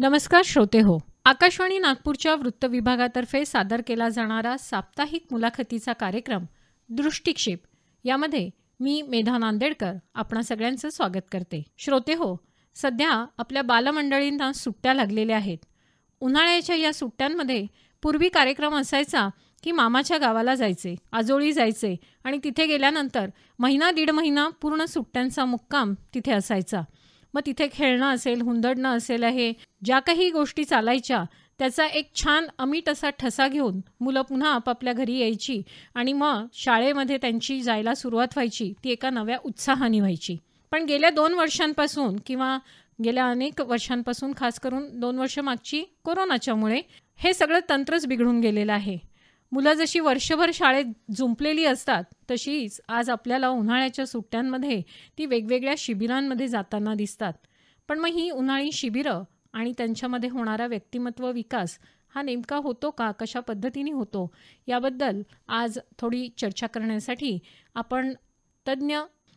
नमस्कार श्रोते हो आकाशवाणी नागपूरच्या वृत्त विभागातर्फे सादर केला जाणारा साप्ताहिक मुलाखतीचा कार्यक्रम दृष्टिक्षेप यामध्ये मी मेधा नांदेडकर आपणा सगळ्यांचं स्वागत करते श्रोते हो सध्या आपल्या बालमंडळींना सुट्ट्या लागलेल्या आहेत उन्हाळ्याच्या या सुट्ट्यांमध्ये पूर्वी कार्यक्रम असायचा की मामाच्या गावाला जायचे आजोळी जायचे आणि तिथे गेल्यानंतर महिना दीड महिना पूर्ण सुट्ट्यांचा मुक्काम तिथे असायचा मग तिथे खेळणं असेल हुंदडणं असेल हे ज्या काही गोष्टी चालायच्या त्याचा एक छान अमीट असा ठसा घेऊन मुलं पुन्हा आपापल्या घरी यायची आणि मग शाळेमध्ये त्यांची जायला सुरुवात व्हायची ती एका नव्या उत्साहाने व्हायची पण गेल्या दोन वर्षांपासून किंवा गेल्या अनेक वर्षांपासून खास करून दोन वर्ष मागची कोरोनाच्यामुळे हे सगळं तंत्रच बिघडून गेलेलं आहे मुलं जशी वर्षभर शाळेत झुंपलेली असतात तशीच आज आपल्याला उन्हाळ्याच्या सुट्ट्यांमध्ये ती वेगवेगळ्या शिबिरांमध्ये जाताना दिसतात पण मग ही उन्हाळी शिबिरं आणि त्यांच्यामध्ये होणारा व्यक्तिमत्व विकास हा नेमका होतो का कशा पद्धतीने होतो याबद्दल आज थोडी चर्चा करण्यासाठी आपण तज्ज्ञ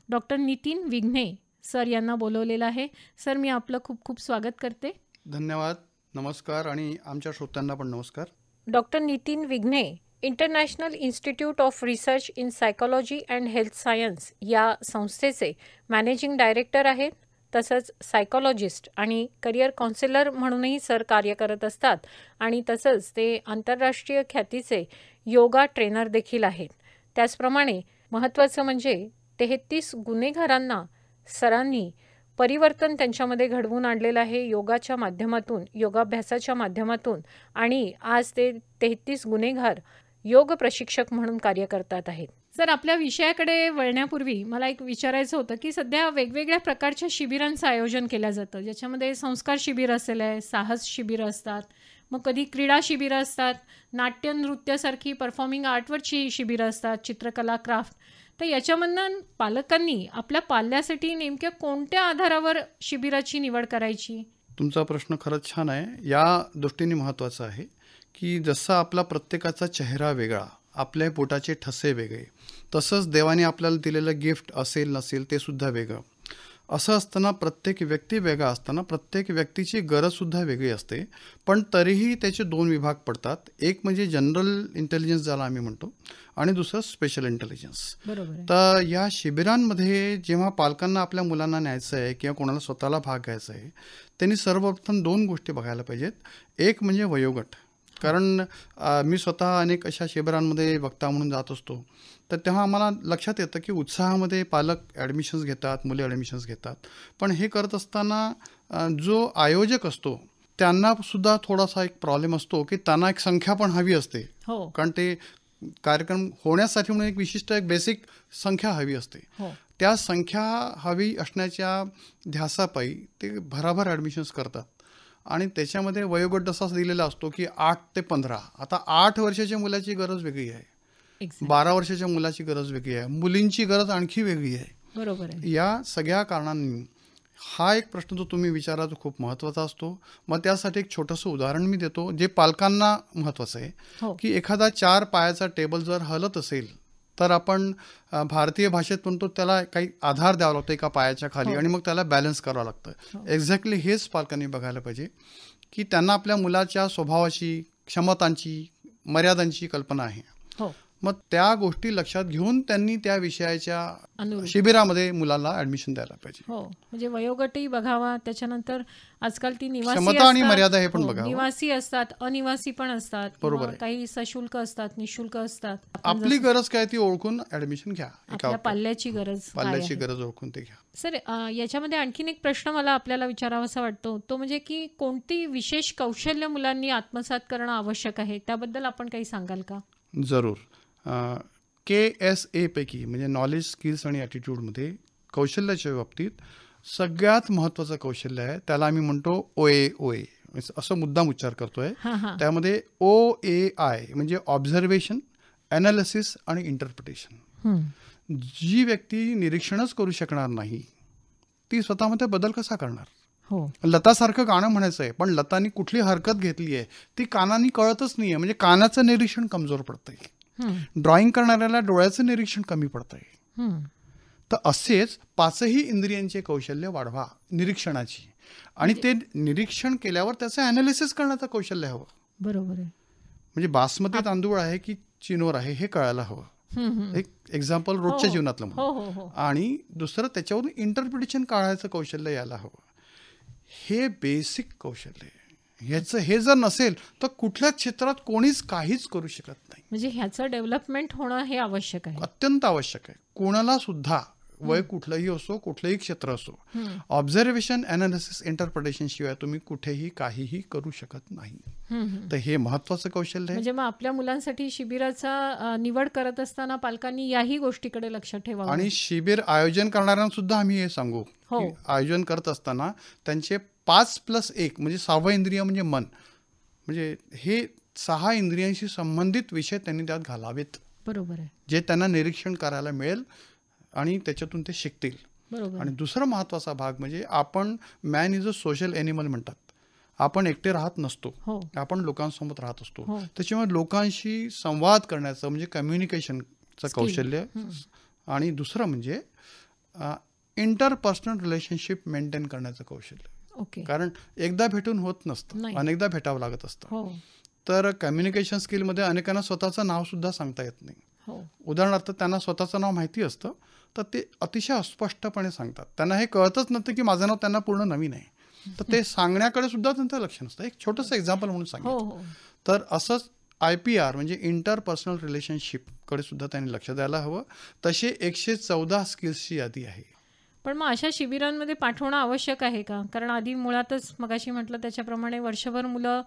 डॉक्टर नितीन विघ्ने सर यांना बोलवलेलं आहे सर मी आपलं खूप खूप स्वागत करते धन्यवाद नमस्कार आणि आमच्या श्रोत्यांना पण नमस्कार doctor Nitin Vighne international institute of research in psychology and health science या संस्थेचे मॅनेजिंग डायरेक्टर आहेत तसंच सायकॉलॉजिस्ट आणि करिअर काउन्सिलर म्हणूनही सर कार्य करत असतात आणि तसंच ते आंतरराष्ट्रीय ख्यातीचे योगा ट्रेनर देखील आहेत त्याचप्रमाणे महत्त्वाचं म्हणजे तेहतीस गुन्हेगारांना सरांनी परिवर्तन त्यांच्यामध्ये घडवून आणलेलं आहे योगाच्या माध्यमातून योगाभ्यासाच्या माध्यमातून आणि आज ते तेहतीस गुन्हेगार योग प्रशिक्षक म्हणून कार्य करतात आहेत सर आपल्या विषयाकडे वळण्यापूर्वी मला एक विचारायचं होतं की सध्या वेगवेगळ्या प्रकारच्या शिबिरांचं आयोजन केलं जातं ज्याच्यामध्ये संस्कार शिबिर असेल आहे साहस शिबिरं असतात मग कधी क्रीडा शिबिरं असतात नाट्य नृत्यासारखी परफॉर्मिंग आर्टवरची शिबिरं असतात चित्रकला क्राफ्ट तर याच्यामधनं पालकांनी आपल्या पाल्यासाठी नेमक्या कोणत्या आधारावर शिबिराची निवड करायची तुमचा प्रश्न खरंच छान आहे या दृष्टीने महत्त्वाचा आहे की जसा आपला प्रत्येकाचा चेहरा वेगळा आपल्या पोटाचे ठसे वेगळे तसंच देवाने आपल्याला दिलेलं गिफ्ट असेल नसेल ते सुद्धा वेगळं असं असताना प्रत्येक व्यक्ती वेगळा असताना प्रत्येक व्यक्तीची गरजसुद्धा वेगळी असते पण तरीही त्याचे दोन विभाग पडतात एक म्हणजे जनरल इंटेलिजन्स ज्याला आम्ही म्हणतो आणि दुसरं स्पेशल इंटेलिजन्स तर या शिबिरांमध्ये जेव्हा पालकांना आपल्या मुलांना न्यायचं आहे किंवा कोणाला स्वतःला भाग घ्यायचा आहे त्यांनी सर्वप्रथम दोन गोष्टी बघायला पाहिजेत एक म्हणजे वयोगट कारण मी स्वतः अनेक अशा शेबरांमध्ये वक्ता म्हणून जात असतो तर तेव्हा आम्हाला लक्षात येतं की उत्साहामध्ये पालक ॲडमिशन्स घेतात मुले ॲडमिशन्स घेतात पण हे करत असताना जो आयोजक असतो त्यांना सुद्धा थोडासा एक प्रॉब्लेम असतो की त्यांना एक संख्या पण हवी असते हो कारण ते कार्यक्रम होण्यासाठी म्हणून एक विशिष्ट एक बेसिक संख्या हवी असते हो त्या संख्या हवी असण्याच्या ध्यासापायी ते भराभर ॲडमिशन्स करतात आणि त्याच्यामध्ये वयोगट जसाच दिलेला असतो की आठ ते पंधरा आता आठ वर्षाच्या मुलाची गरज वेगळी आहे बारा वर्षाच्या मुलाची गरज वेगळी आहे मुलींची गरज आणखी वेगळी आहे बरोबर या सगळ्या कारणांनी हा एक प्रश्न जो तुम्ही विचारा तो खूप महत्वाचा असतो मग त्यासाठी एक छोटंसं उदाहरण मी देतो जे पालकांना महत्वाचं आहे हो. की एखादा चार पायाचा टेबल जर हलत असेल तर आपण भारतीय भाषेत म्हणतो त्याला काही आधार द्यावा लागतो एका पायाच्या खाली हो. आणि मग त्याला बॅलन्स करावं लागतं एक्झॅक्टली हेच पालकांनी बघायला पाहिजे की त्यांना आपल्या मुलाच्या स्वभावाची क्षमतांची मर्यादांची कल्पना आहे हो. मग त्या गोष्टी लक्षात घेऊन त्यांनी त्या विषयाच्या शिबिरामध्ये मुलाला ऍडमिशन द्यायला पाहिजे हो म्हणजे वयोगटही बघावा त्याच्यानंतर आजकाल ती निवासी आणि मर्यादा हे पण हो, बघा निवासी असतात अनिवासी पण असतात बरोबर काही सशुल्क असतात निशुल्क असतात आपली गरज काय ती ओळखून ऍडमिशन घ्या आपल्या पाल्याची गरज पाल्याची गरज ओळखून ते घ्या सर याच्यामध्ये आणखीन एक प्रश्न मला आपल्याला विचारावासा वाटतो तो म्हणजे की कोणती विशेष कौशल्य मुलांनी आत्मसात करणं आवश्यक आहे त्याबद्दल आपण काही सांगाल का जरूर के एस एपैकी म्हणजे नॉलेज स्किल्स आणि ॲटिट्यूडमध्ये कौशल्याच्या बाबतीत सगळ्यात महत्त्वाचं कौशल्य आहे त्याला आम्ही म्हणतो ओ ए ओ ए असं मुद्दाम उच्चार करतोय त्यामध्ये ओ ए आय म्हणजे ऑब्झर्वेशन ॲनालिसिस आणि इंटरप्रिटेशन जी व्यक्ती निरीक्षणच करू शकणार नाही ती स्वतःमध्ये बदल कसा करणार हो लतासारखं गाणं म्हणायचं आहे पण लतानी कुठली हरकत घेतली आहे ती कानानी कळतच नाही म्हणजे कानाचं निरीक्षण कमजोर पडतंय ड्रॉइंग करणाऱ्याला डोळ्याचं निरीक्षण कमी पडत आहे तर असेच पाचही इंद्रियांचे कौशल्य वाढवा निरीक्षणाची आणि म्हणजे ते निरीक्षण केल्यावर त्याचं अनालिसिस करण्याचं कौशल्य हवं बरोबर आहे म्हणजे बासमती तांदूळ आहे की चिनोर आहे हे कळायला हवं एक एक्झाम्पल हो, रोजच्या हो. जीवनातलं म्हणून हो, आणि दुसरं त्याच्यावरून इंटरप्रिटेशन काढायचं कौशल्य यायला हवं हे बेसिक कौशल्य ह्याच हे जर नसेल तर कुठल्याच क्षेत्रात कोणीच काहीच करू शकत नाही म्हणजे ह्याचं डेव्हलपमेंट होणं हे आवश्यक आहे अत्यंत आवश्यक आहे कोणाला सुद्धा वय कुठलंही असो कुठलंही क्षेत्र असो ऑब्झर्वेशन अनालिसिस इंटरप्रिटेशन शिवाय तुम्ही कुठेही काहीही करू शकत नाही तर हे महत्वाचं कौशल्य म्हणजे मग आपल्या मुलांसाठी शिबिराचा निवड करत असताना पालकांनी याही गोष्टीकडे लक्ष ठेवा आणि शिबिर आयोजन करणाऱ्यांना सुद्धा आम्ही हे सांगू हो. आयोजन करत असताना त्यांचे पाच प्लस एक म्हणजे सहावं इंद्रिय म्हणजे मन म्हणजे हे सहा इंद्रियांशी संबंधित विषय त्यांनी त्यात घालावेत बरोबर आहे जे त्यांना निरीक्षण करायला मिळेल आणि त्याच्यातून ते शिकतील बरोबर आणि दुसरा महत्त्वाचा भाग म्हणजे आपण man is a social animal म्हणतात आपण एकटे राहत नसतो हो. आपण लोकांसोबत राहत असतो हो. त्याच्यामुळे लोकांशी संवाद करण्याचं म्हणजे कम्युनिकेशनचं कौशल्य आणि दुसरं म्हणजे इंटरपर्सनल रिलेशनशिप मेंटेन करण्याचं कौशल्य कारण एकदा भेटून होत नसतं अनेकदा भेटावं लागत असत हो. तर कम्युनिकेशन स्किलमध्ये अनेकांना स्वतःचं नाव सुद्धा सांगता येत नाही हो. उदाहरणार्थ त्यांना स्वतःचं नाव माहिती असतं तर ते अतिशय अस्पष्टपणे सांगतात त्यांना हे कळतच नव्हतं की माझं नाव त्यांना पूर्ण नवीन आहे तर ते सांगण्याकडे सुद्धा त्यांचं लक्ष नसतं एक छोटंसं एक्झाम्पल म्हणून सांगितलं हो, तर असंच आय पी आर म्हणजे इंटरपर्सनल रिलेशनशिपकडे सुद्धा त्यांनी लक्ष द्यायला हवं तसे एकशे चौदा स्किल्सची यादी आहे पण मग अशा शिबिरांमध्ये पाठवणं आवश्यक आहे का कारण आधी मुळातच मगाशी म्हटलं त्याच्याप्रमाणे वर्षभर मुलं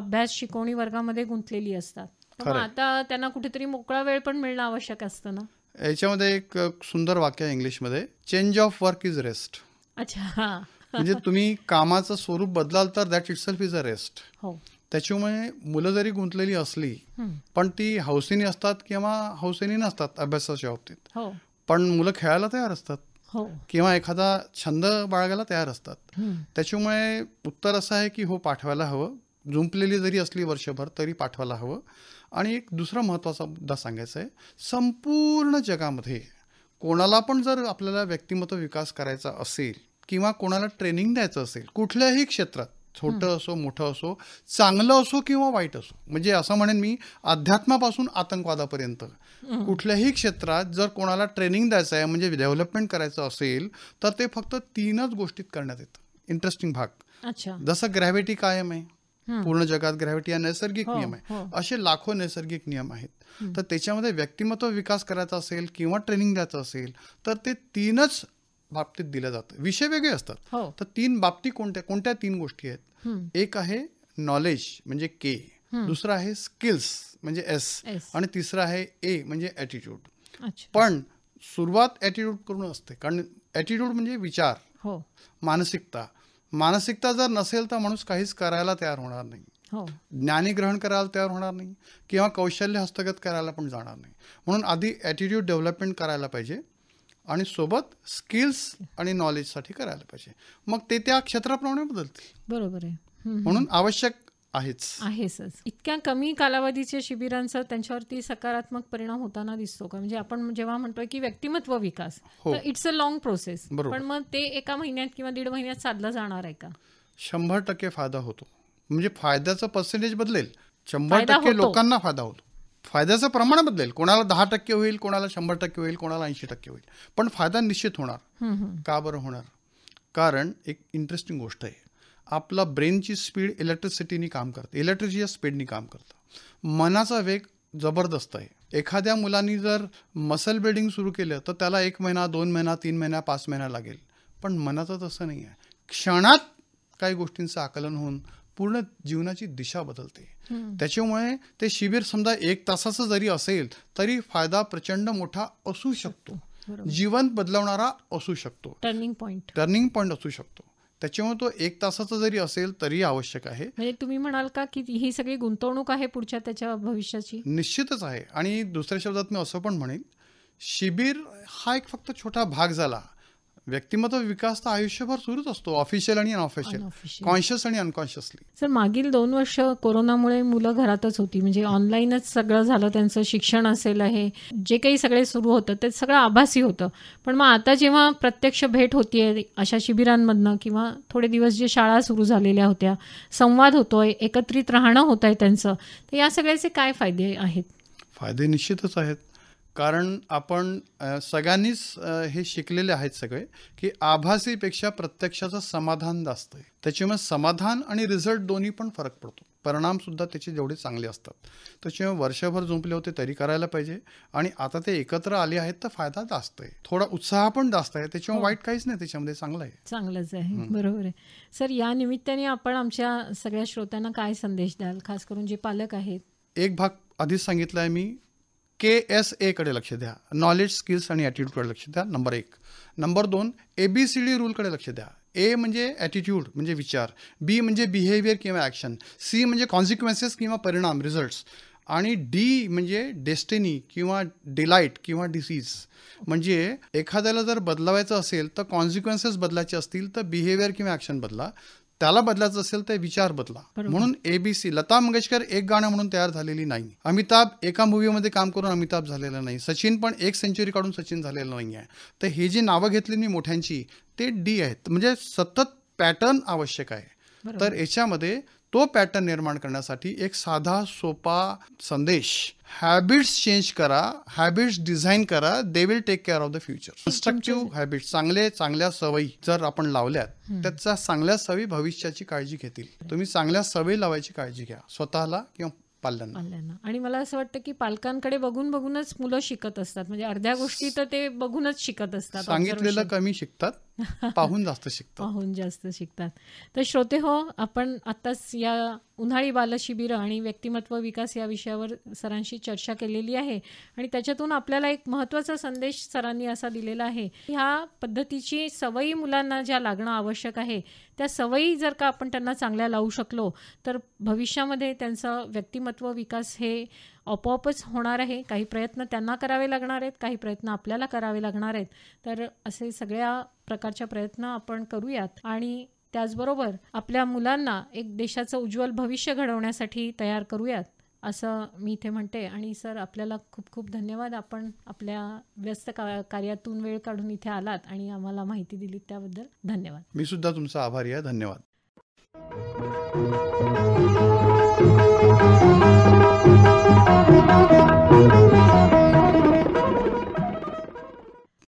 अभ्यास शिकवणी वर्गामध्ये गुंतलेली असतात मग आता त्यांना कुठेतरी मोकळा वेळ पण मिळणं आवश्यक असतं ना याच्यामध्ये एक सुंदर वाक्य आहे इंग्लिशमध्ये change of work is rest अच्छा म्हणजे तुम्ही कामाचं स्वरूप बदलाल तर that itself is a rest त्याच्यामुळे मुलं जरी गुंतलेली असली पण ती हौसेनी असतात किंवा हौसेनी नसतात अभ्यासाच्या बाबतीत हो. पण मुलं खेळायला तयार असतात हो. किंवा एखादा छंद बाळगायला तयार असतात त्याच्यामुळे उत्तर असं आहे की हो पाठवायला हवं जुंपलेली जरी असली वर्षभर तरी पाठवायला हवं आणि एक दुसरा महत्वाचा मुद्दा सांगायचा आहे संपूर्ण जगामध्ये कोणाला पण जर आपल्याला व्यक्तिमत्व विकास करायचा असेल किंवा कोणाला ट्रेनिंग द्यायचं असेल कुठल्याही क्षेत्रात छोटं असो मोठं असो चांगलं असो किंवा वाईट असो म्हणजे असं म्हणेन मी अध्यात्मापासून आतंकवादापर्यंत कुठल्याही क्षेत्रात जर कोणाला ट्रेनिंग द्यायचं आहे म्हणजे डेव्हलपमेंट करायचं असेल तर ते फक्त तीनच गोष्टीत करण्यात येतं इंटरेस्टिंग भाग जसं ग्रॅव्हिटी कायम आहे पूर्ण जगात ग्रॅव्हिटी हा नैसर्गिक हो, नियम आहे हो. असे लाखो नैसर्गिक नियम आहेत तर त्याच्यामध्ये व्यक्तिमत्व विकास करायचा असेल किंवा ट्रेनिंग द्यायचं असेल तर ते तीनच बाबतीत दिलं जातं विषय वेगळे असतात हो. तर तीन बाबती कोणत्या कोणत्या तीन गोष्टी आहेत एक आहे नॉलेज म्हणजे के दुसरं आहे स्किल्स म्हणजे एस आणि तिसरं आहे ए म्हणजे ॲटिट्यूड पण सुरुवात ॲटिट्यूड करून असते कारण ॲटिट्यूड म्हणजे विचार हो मानसिकता मानसिकता जर नसेल तर माणूस काहीच करायला तयार होणार नाही हो. ज्ञानी ग्रहण करायला तयार होणार नाही किंवा कौशल्य हस्तगत करायला पण जाणार नाही म्हणून आधी ॲटिट्यूड डेव्हलपमेंट करायला पाहिजे आणि सोबत स्किल्स आणि नॉलेज साठी करायला पाहिजे मग ते त्या क्षेत्राप्रमाणे बदलतील बरोबर आहे म्हणून आवश्यक आहेच आहेच इतक्या कमी कालावधीच्या शिबिरांचा त्यांच्यावरती सकारात्मक परिणाम होताना दिसतो का म्हणजे आपण जेव्हा म्हणतोय की व्यक्तिमत्व विकास इट्स अ लॉंग प्रोसेस पण मग ते एका महिन्यात किंवा दीड महिन्यात साधला जाणार आहे का शंभर टक्के फायदा होतो म्हणजे फायद्याचं पर्सेंटेज बदलेल शंभर टक्के लोकांना फायदा होतो फायद्याचं प्रमाण बदलेल कोणाला दहा टक्के होईल कोणाला शंभर टक्के होईल कोणाला ऐंशी टक्के होईल पण फायदा निश्चित होणार का बरं होणार कारण एक इंटरेस्टिंग गोष्ट आहे आपला ब्रेनची स्पीड इलेक्ट्रिसिटीनी काम करते इलेक्ट्रिसिटीच्या स्पीडनी काम करतं मनाचा वेग जबरदस्त आहे एखाद्या मुलांनी जर मसल बिल्डिंग सुरू केलं तर त्याला एक महिना दोन महिना तीन महिना पाच महिना लागेल पण मनाचं तसं नाही आहे क्षणात काही गोष्टींचं आकलन होऊन पूर्ण जीवनाची दिशा बदलते त्याच्यामुळे ते शिबिर समजा एक तासाच जरी असेल तरी फायदा प्रचंड मोठा असू शकतो जीवन बदलवणारा असू शकतो टर्निंग पॉईंट टर्निंग पॉइंट असू शकतो त्याच्यामुळे तो एक तासाचा जरी असेल तरी आवश्यक आहे म्हणजे तुम्ही म्हणाल का की ही सगळी गुंतवणूक आहे पुढच्या त्याच्या भविष्याची निश्चितच आहे आणि दुसऱ्या शब्दात मी असं पण म्हणेन शिबिर हा एक फक्त छोटा भाग झाला व्यक्तिमत्व विकास तर आयुष्यभर सुरूच असतो ऑफिशियल आणि अनऑफिशियल कॉन्शियस आणि अनकॉन्शियसली सर मागील दोन वर्ष कोरोनामुळे मुलं घरातच होती म्हणजे ऑनलाईनच सगळं झालं त्यांचं शिक्षण असेल आहे जे काही सगळे सुरू होतं ते सगळं आभासी होतं पण मग आता जेव्हा प्रत्यक्ष भेट होतीये अशा शिबिरांमधनं किंवा थोडे दिवस जे शाळा सुरू झालेल्या होत्या संवाद होतोय एकत्रित राहणं होत आहे त्यांचं तर या सगळ्याचे काय फायदे आहेत फायदे निश्चितच आहेत कारण आपण सगळ्यांनीच हे शिकलेले आहेत सगळे की आभासीपेक्षा प्रत्यक्षाचं समाधान जास्त आहे त्याच्यामुळे समाधान आणि रिझल्ट दोन्ही पण फरक पडतो परिणामसुद्धा त्याचे जेवढे चांगले असतात त्याच्यामुळे वर्षभर झोपले होते तरी करायला पाहिजे आणि आता ते एकत्र आले आहेत तर फायदा जास्त आहे थोडा उत्साह पण जास्त आहे त्याच्यामुळे हो. वाईट काहीच नाही त्याच्यामध्ये चांगलं आहे चांगलंच आहे बरोबर आहे सर या निमित्ताने आपण आमच्या सगळ्या श्रोत्यांना काय संदेश द्याल खास करून जे पालक आहेत एक भाग आधीच सांगितला मी के एस एकडे लक्ष द्या नॉलेज स्किल्स आणि ॲटिट्यूडकडे लक्ष द्या नंबर एक नंबर दोन ए बी सी डी रूलकडे लक्ष द्या ए म्हणजे ॲटिट्यूड म्हणजे विचार बी म्हणजे बिहेवियर किंवा ॲक्शन सी म्हणजे कॉन्सिक्वेन्सेस किंवा परिणाम रिझल्ट्स आणि डी म्हणजे डेस्टिनी किंवा डिलाईट किंवा डिसीज म्हणजे एखाद्याला जर बदलावायचं असेल तर कॉन्सिक्वेन्सेस बदलायचे असतील तर बिहेवियर किंवा ॲक्शन बदला त्याला बदलायचं असेल तर विचार बदला म्हणून एबीसी लता मंगेशकर एक गाणं म्हणून तयार झालेली नाही अमिताभ एका मूवीमध्ये काम करून अमिताभ झालेला नाही सचिन पण एक सेंचुरी काढून सचिन झालेला नाही आहे तर हे जी नावं घेतली मी मोठ्यांची ते डी आहेत म्हणजे सतत पॅटर्न आवश्यक आहे तर याच्यामध्ये तो पॅटर्न निर्माण करण्यासाठी एक साधा सोपा संदेश हॅबिट्स चेंज करा हॅबिट्स डिझाईन करा they will take care of the future constructive habits चांगले चांगल्या सवयी जर आपण लावल्यात त्याचा चांगल्या सवयी भविष्याची काळजी घेतील तुम्ही चांगल्या सवयी लावायची काळजी घ्या स्वतःला किंवा पाल्यांना आणि मला असं वाटतं की पालकांकडे बघून बघूनच मुलं शिकत असतात म्हणजे अर्ध्या गोष्टी तर ते बघूनच शिकत असतात सांगितलेलं कमी शिकतात पाहून जास्त शिकतात पाहून जास्त शिकतात तर श्रोते हो आपण आताच या उन्हाळी बालशिबिर आणि व्यक्तिमत्व विकास या विषयावर सरांशी चर्चा केलेली आहे आणि त्याच्यातून आपल्याला एक महत्वाचा संदेश सरांनी असा दिलेला आहे ह्या पद्धतीची सवयी मुलांना ज्या लागणं आवश्यक आहे त्या सवयी जर का आपण त्यांना चांगल्या लावू शकलो तर भविष्यामध्ये त्यांचं व्यक्तिमत्व विकास हे आपोआपच होणार आहे काही प्रयत्न त्यांना करावे लागणार आहेत काही प्रयत्न आपल्याला करावे लागणार आहेत तर असे सगळ्या प्रकारच्या प्रयत्न आपण करूयात आणि त्याचबरोबर आपल्या मुलांना एक देशाचं उज्ज्वल भविष्य घडवण्यासाठी तयार करूयात असं मी इथे म्हणते आणि सर आपल्याला खूप खूप धन्यवाद आपण आपल्या व्यस्त का कार्यातून वेळ काढून इथे आलात आणि आम्हाला माहिती दिली त्याबद्दल धन्यवाद मी सुद्धा तुमचा आभारी आहे धन्यवाद Música